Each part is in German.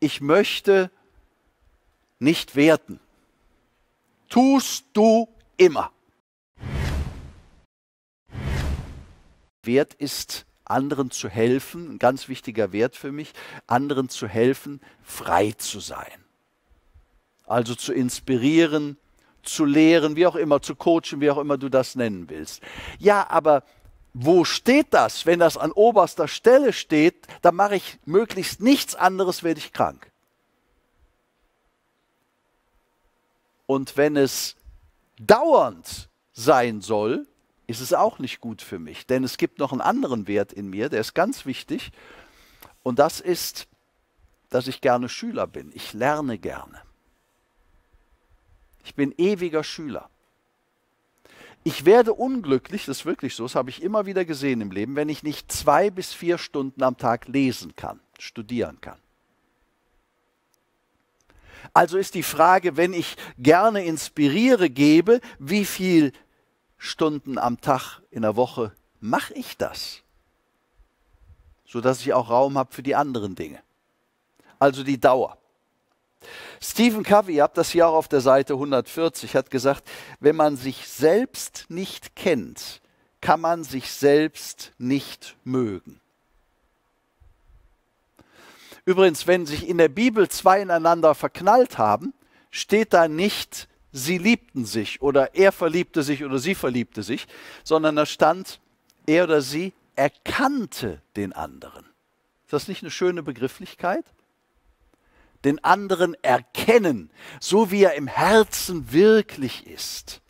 ich möchte nicht werten. Tust du immer. Wert ist, anderen zu helfen, ein ganz wichtiger Wert für mich, anderen zu helfen, frei zu sein. Also zu inspirieren, zu lehren, wie auch immer, zu coachen, wie auch immer du das nennen willst. Ja, aber wo steht das? Wenn das an oberster Stelle steht, dann mache ich möglichst nichts anderes, werde ich krank. Und wenn es dauernd sein soll, ist es auch nicht gut für mich. Denn es gibt noch einen anderen Wert in mir, der ist ganz wichtig. Und das ist, dass ich gerne Schüler bin. Ich lerne gerne. Ich bin ewiger Schüler. Ich werde unglücklich, das ist wirklich so, das habe ich immer wieder gesehen im Leben, wenn ich nicht zwei bis vier Stunden am Tag lesen kann, studieren kann. Also ist die Frage, wenn ich gerne inspiriere gebe, wie viele Stunden am Tag in der Woche mache ich das? Sodass ich auch Raum habe für die anderen Dinge. Also die Dauer. Stephen Covey, ihr habt das hier auch auf der Seite 140, hat gesagt, wenn man sich selbst nicht kennt, kann man sich selbst nicht mögen. Übrigens, wenn sich in der Bibel zwei ineinander verknallt haben, steht da nicht, sie liebten sich oder er verliebte sich oder sie verliebte sich, sondern da stand, er oder sie erkannte den anderen. Ist das nicht eine schöne Begrifflichkeit? den anderen erkennen, so wie er im Herzen wirklich ist.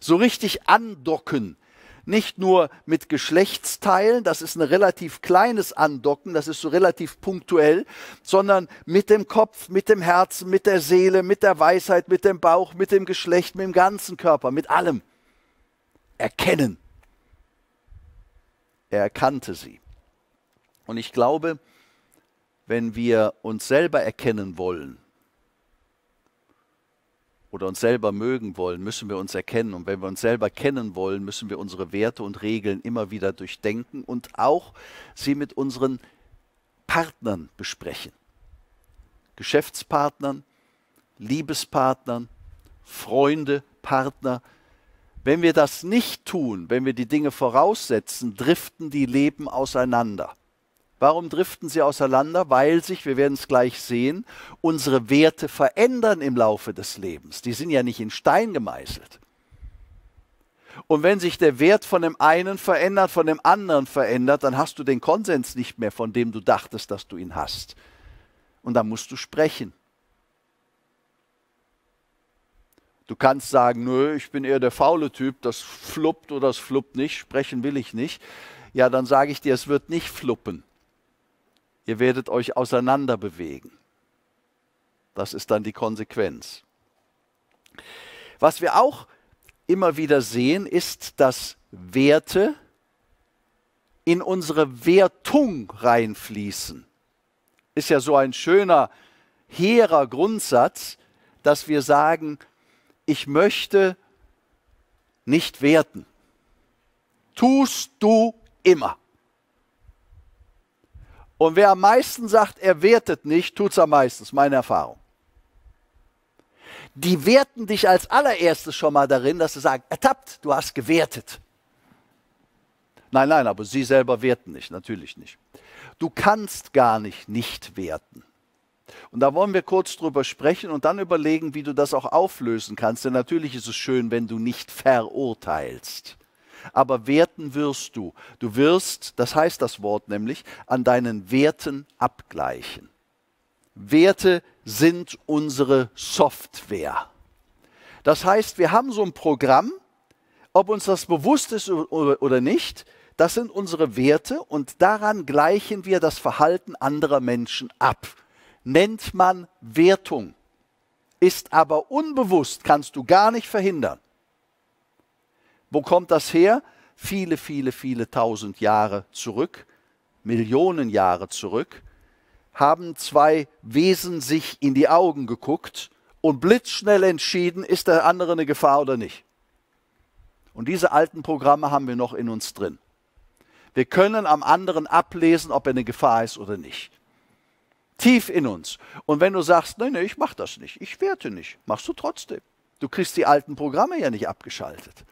So richtig andocken, nicht nur mit Geschlechtsteilen, das ist ein relativ kleines Andocken, das ist so relativ punktuell, sondern mit dem Kopf, mit dem Herzen, mit der Seele, mit der Weisheit, mit dem Bauch, mit dem Geschlecht, mit dem ganzen Körper, mit allem. Erkennen. Er erkannte sie. Und ich glaube, wenn wir uns selber erkennen wollen oder uns selber mögen wollen, müssen wir uns erkennen. Und wenn wir uns selber kennen wollen, müssen wir unsere Werte und Regeln immer wieder durchdenken und auch sie mit unseren Partnern besprechen. Geschäftspartnern, Liebespartnern, Freunde, Partner. Wenn wir das nicht tun, wenn wir die Dinge voraussetzen, driften die Leben auseinander. Warum driften sie auseinander? Weil sich, wir werden es gleich sehen, unsere Werte verändern im Laufe des Lebens. Die sind ja nicht in Stein gemeißelt. Und wenn sich der Wert von dem einen verändert, von dem anderen verändert, dann hast du den Konsens nicht mehr, von dem du dachtest, dass du ihn hast. Und dann musst du sprechen. Du kannst sagen, nö, ich bin eher der faule Typ, das fluppt oder das fluppt nicht, sprechen will ich nicht. Ja, dann sage ich dir, es wird nicht fluppen. Ihr werdet euch auseinander bewegen. Das ist dann die Konsequenz. Was wir auch immer wieder sehen, ist, dass Werte in unsere Wertung reinfließen. Ist ja so ein schöner, hehrer Grundsatz, dass wir sagen, ich möchte nicht werten. Tust du immer. Und wer am meisten sagt, er wertet nicht, tut es am meisten. ist meine Erfahrung. Die werten dich als allererstes schon mal darin, dass sie sagen, ertappt, du hast gewertet. Nein, nein, aber sie selber werten nicht, natürlich nicht. Du kannst gar nicht nicht werten. Und da wollen wir kurz drüber sprechen und dann überlegen, wie du das auch auflösen kannst. Denn natürlich ist es schön, wenn du nicht verurteilst aber werten wirst du. Du wirst, das heißt das Wort nämlich, an deinen Werten abgleichen. Werte sind unsere Software. Das heißt, wir haben so ein Programm, ob uns das bewusst ist oder nicht, das sind unsere Werte und daran gleichen wir das Verhalten anderer Menschen ab. Nennt man Wertung. Ist aber unbewusst, kannst du gar nicht verhindern. Wo kommt das her? Viele, viele, viele tausend Jahre zurück, Millionen Jahre zurück, haben zwei Wesen sich in die Augen geguckt und blitzschnell entschieden, ist der andere eine Gefahr oder nicht. Und diese alten Programme haben wir noch in uns drin. Wir können am anderen ablesen, ob er eine Gefahr ist oder nicht. Tief in uns. Und wenn du sagst, nein, nein, ich mach das nicht, ich werte nicht, machst du trotzdem. Du kriegst die alten Programme ja nicht abgeschaltet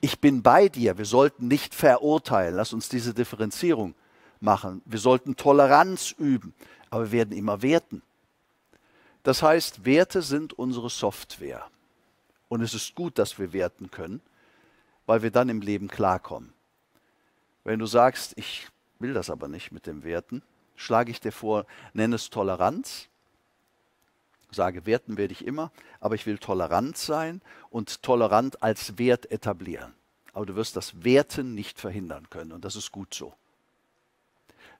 ich bin bei dir. Wir sollten nicht verurteilen. Lass uns diese Differenzierung machen. Wir sollten Toleranz üben, aber wir werden immer werten. Das heißt, Werte sind unsere Software. Und es ist gut, dass wir werten können, weil wir dann im Leben klarkommen. Wenn du sagst, ich will das aber nicht mit den Werten, schlage ich dir vor, nenne es Toleranz sage, werten werde ich immer, aber ich will tolerant sein und tolerant als Wert etablieren. Aber du wirst das Werten nicht verhindern können und das ist gut so.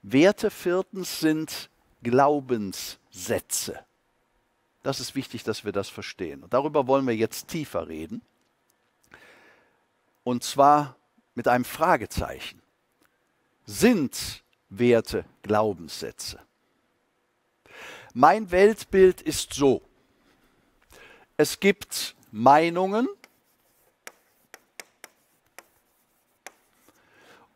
Werte viertens sind Glaubenssätze. Das ist wichtig, dass wir das verstehen. Und darüber wollen wir jetzt tiefer reden. Und zwar mit einem Fragezeichen. Sind Werte Glaubenssätze? Mein Weltbild ist so. Es gibt Meinungen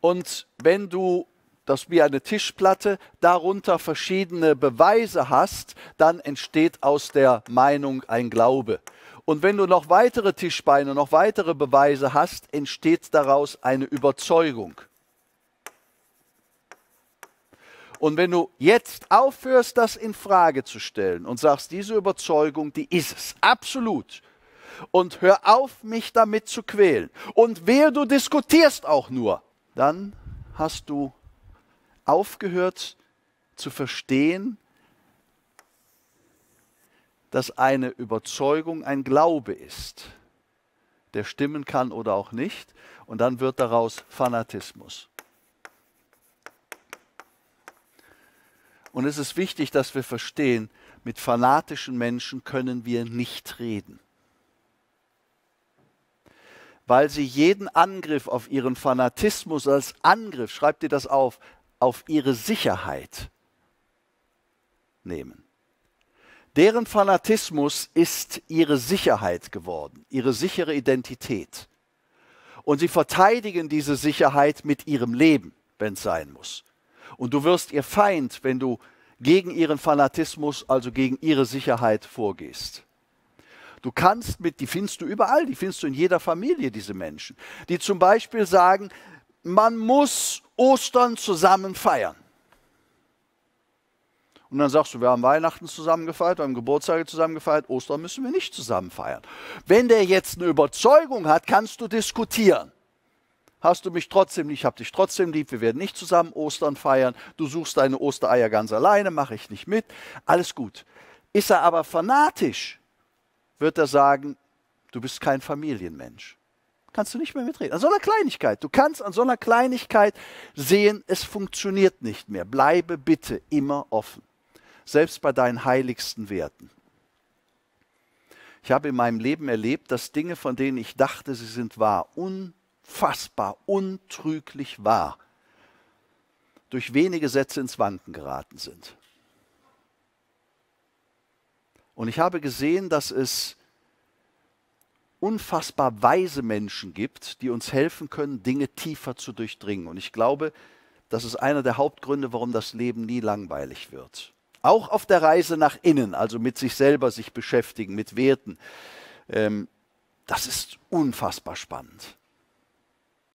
und wenn du das wie eine Tischplatte, darunter verschiedene Beweise hast, dann entsteht aus der Meinung ein Glaube. Und wenn du noch weitere Tischbeine, noch weitere Beweise hast, entsteht daraus eine Überzeugung. Und wenn du jetzt aufhörst, das in Frage zu stellen und sagst, diese Überzeugung, die ist es, absolut. Und hör auf, mich damit zu quälen. Und wehe, du diskutierst auch nur, dann hast du aufgehört zu verstehen, dass eine Überzeugung ein Glaube ist, der stimmen kann oder auch nicht. Und dann wird daraus Fanatismus. Und es ist wichtig, dass wir verstehen, mit fanatischen Menschen können wir nicht reden. Weil sie jeden Angriff auf ihren Fanatismus als Angriff, schreibt ihr das auf, auf ihre Sicherheit nehmen. Deren Fanatismus ist ihre Sicherheit geworden, ihre sichere Identität. Und sie verteidigen diese Sicherheit mit ihrem Leben, wenn es sein muss. Und du wirst ihr Feind, wenn du gegen ihren Fanatismus, also gegen ihre Sicherheit vorgehst. Du kannst mit, die findest du überall, die findest du in jeder Familie, diese Menschen, die zum Beispiel sagen, man muss Ostern zusammen feiern. Und dann sagst du, wir haben Weihnachten zusammen gefeiert, wir haben Geburtstage zusammen gefeiert, Ostern müssen wir nicht zusammen feiern. Wenn der jetzt eine Überzeugung hat, kannst du diskutieren hast du mich trotzdem lieb, ich habe dich trotzdem lieb, wir werden nicht zusammen Ostern feiern, du suchst deine Ostereier ganz alleine, mache ich nicht mit, alles gut. Ist er aber fanatisch, wird er sagen, du bist kein Familienmensch. Kannst du nicht mehr mitreden. An so einer Kleinigkeit. Du kannst an so einer Kleinigkeit sehen, es funktioniert nicht mehr. Bleibe bitte immer offen. Selbst bei deinen heiligsten Werten. Ich habe in meinem Leben erlebt, dass Dinge, von denen ich dachte, sie sind wahr, un unfassbar untrüglich wahr durch wenige Sätze ins Wanken geraten sind. Und ich habe gesehen, dass es unfassbar weise Menschen gibt, die uns helfen können, Dinge tiefer zu durchdringen. Und ich glaube, das ist einer der Hauptgründe, warum das Leben nie langweilig wird. Auch auf der Reise nach innen, also mit sich selber sich beschäftigen, mit Werten, ähm, das ist unfassbar spannend.